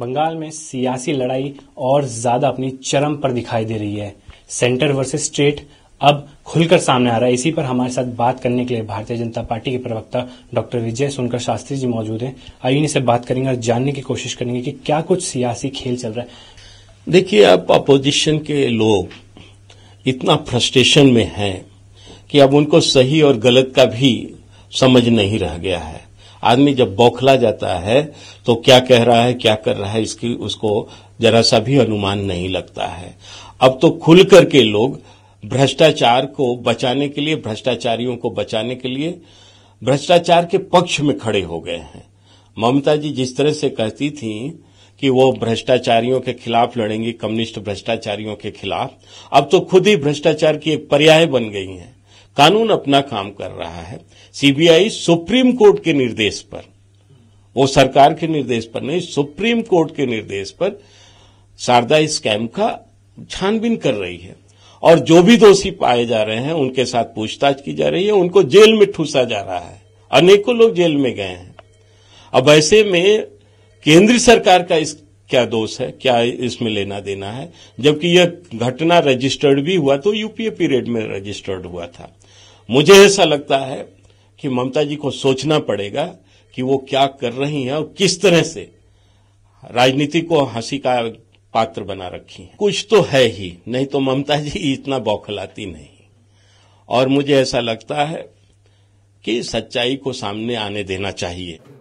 बंगाल में सियासी लड़ाई और ज्यादा अपनी चरम पर दिखाई दे रही है सेंटर वर्सेस स्टेट अब खुलकर सामने आ रहा है इसी पर हमारे साथ बात करने के लिए भारतीय जनता पार्टी के प्रवक्ता डॉक्टर विजय सुनकर शास्त्री जी मौजूद हैं आइए से बात करेंगे और जानने की कोशिश करेंगे कि क्या कुछ सियासी खेल चल रहा है देखिए अब अपोजिशन के लोग इतना फ्रस्ट्रेशन में हैं कि अब उनको सही और गलत का भी समझ नहीं रह गया है आदमी जब बौखला जाता है तो क्या कह रहा है क्या कर रहा है इसकी उसको जरा सा भी अनुमान नहीं लगता है अब तो खुल करके लोग भ्रष्टाचार को बचाने के लिए भ्रष्टाचारियों को बचाने के लिए भ्रष्टाचार के पक्ष में खड़े हो गए हैं ममता जी जिस तरह से कहती थी कि वो भ्रष्टाचारियों के खिलाफ लड़ेंगी कम्युनिस्ट भ्रष्टाचारियों के खिलाफ अब तो खुद ही भ्रष्टाचार की एक पर्याय बन गई हैं कानून अपना काम कर रहा है सीबीआई सुप्रीम कोर्ट के निर्देश पर वो सरकार के निर्देश पर नहीं सुप्रीम कोर्ट के निर्देश पर शारदा स्कैम का छानबीन कर रही है और जो भी दोषी पाए जा रहे हैं उनके साथ पूछताछ की जा रही है उनको जेल में ठूसा जा रहा है अनेकों लोग जेल में गए हैं अब ऐसे में केंद्र सरकार का इस क्या दोष है क्या इसमें लेना देना है जबकि यह घटना रजिस्टर्ड भी हुआ तो यूपीए पीरियड में रजिस्टर्ड हुआ था मुझे ऐसा लगता है कि ममता जी को सोचना पड़ेगा कि वो क्या कर रही हैं और किस तरह से राजनीति को हंसी का पात्र बना रखी है कुछ तो है ही नहीं तो ममता जी इतना बौखलाती नहीं और मुझे ऐसा लगता है कि सच्चाई को सामने आने देना चाहिए